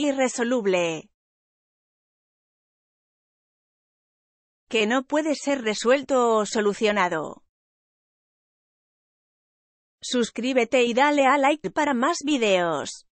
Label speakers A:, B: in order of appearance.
A: irresoluble. Que no puede ser resuelto o solucionado. Suscríbete y dale a like para más videos.